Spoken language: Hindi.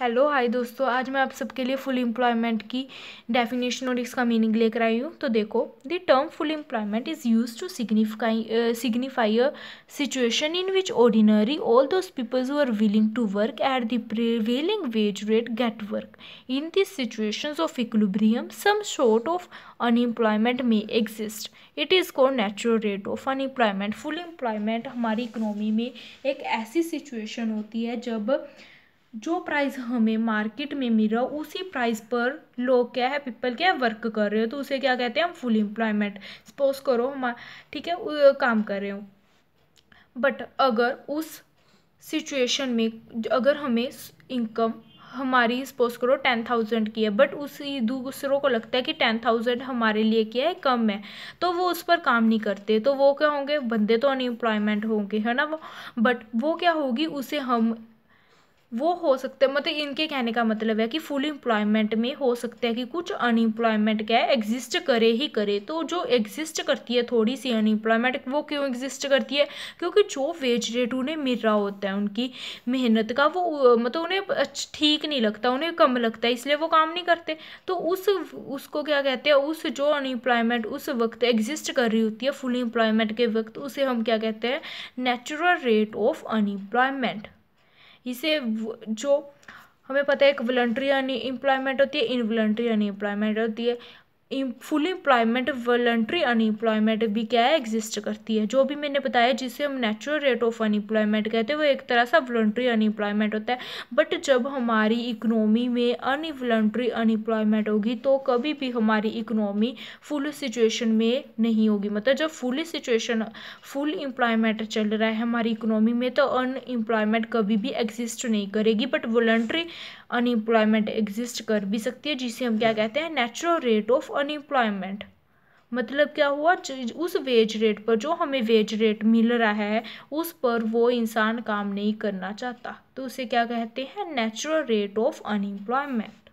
हेलो हाय दोस्तों आज मैं आप सबके लिए फुल एम्प्लॉयमेंट की डेफिनेशन और इसका मीनिंग लेकर आई हूँ तो देखो the term full employment is use to signify signify a situation in which ordinary all those peoples who are willing to work at the prevailing wage rate get work in this situation of equilibrium some short of unemployment में exist it is call natural rate of unemployment full employment हमारी इकनॉमी में एक ऐसी सिचुएशन होती है जब uh, जो प्राइस हमें मार्केट में मिल रहा उसी प्राइस पर लोग क्या है पीपल क्या है वर्क कर रहे हो तो उसे क्या कहते हैं हम फुल एम्प्लॉयमेंट सपोज करो हम ठीक है काम कर रहे हो बट अगर उस सिचुएशन में अगर हमें इनकम हमारी सपोज करो टेन थाउजेंड की है बट उसी दूसरों को लगता है कि टेन थाउजेंड हमारे लिए क्या है कम है तो वो उस पर काम नहीं करते तो वो क्या होंगे बंदे तो अनएम्प्लॉयमेंट होंगे है ना वो बट वो क्या होगी उसे हम वो हो सकते हैं मतलब इनके कहने का मतलब है कि फुल इम्प्लॉयमेंट में हो सकता है कि कुछ अनएम्प्लॉयमेंट क्या है एग्जिस्ट करे ही करे तो जो एग्जिस्ट करती है थोड़ी सी अनएम्प्लॉयमेंट वो क्यों एग्जिस्ट करती है क्योंकि जो वेज रेट उन्हें मिल रहा होता है उनकी मेहनत का वो मतलब उन्हें ठीक नहीं लगता उन्हें कम लगता है इसलिए वो काम नहीं करते तो उस उसको क्या कहते हैं उस जो अनएम्प्लॉयमेंट उस वक्त एग्जिस्ट कर रही होती है फुल इम्प्लॉयमेंट के वक्त उसे हम क्या कहते हैं नेचुरल रेट ऑफ अनएम्प्लॉयमेंट इसे जो हमें पता है एक वलन्ट्री अनएम्प्लॉयमेंट होती है इनवॉलंटरी अनएम्प्लॉयमेंट होती है फुल एम्प्लॉयमेंट वॉल्ट्री अनएम्प्लॉयमेंट भी क्या है एग्जिस्ट करती है जो भी मैंने बताया जिसे हम नेचुरल रेट ऑफ अनएम्प्लॉयमेंट कहते हैं वो एक तरह सा वॉल्ट्री अनएम्प्लॉयमेंट होता है बट जब हमारी इकनॉमी में अनवॉल्ट्री अनएम्प्लॉयमेंट होगी तो कभी भी हमारी इकनॉमी फुल सिचुएशन में नहीं होगी मतलब जब फुल सिचुएशन फुल एम्प्लॉयमेंट चल रहा है हमारी इकनॉमी में तो अनएम्प्लॉयमेंट कभी भी एग्जिस्ट नहीं करेगी बट वॉल्ट्री अनएम्प्लॉयमेंट एग्जिस्ट कर भी सकती है जिसे हम क्या कहते हैं नेचुरल रेट ऑफ अनएम्प्लॉयमेंट मतलब क्या हुआ उस वेज रेट पर जो हमें वेज रेट मिल रहा है उस पर वो इंसान काम नहीं करना चाहता तो उसे क्या कहते हैं नेचुरल रेट ऑफ अनएम्प्लॉयमेंट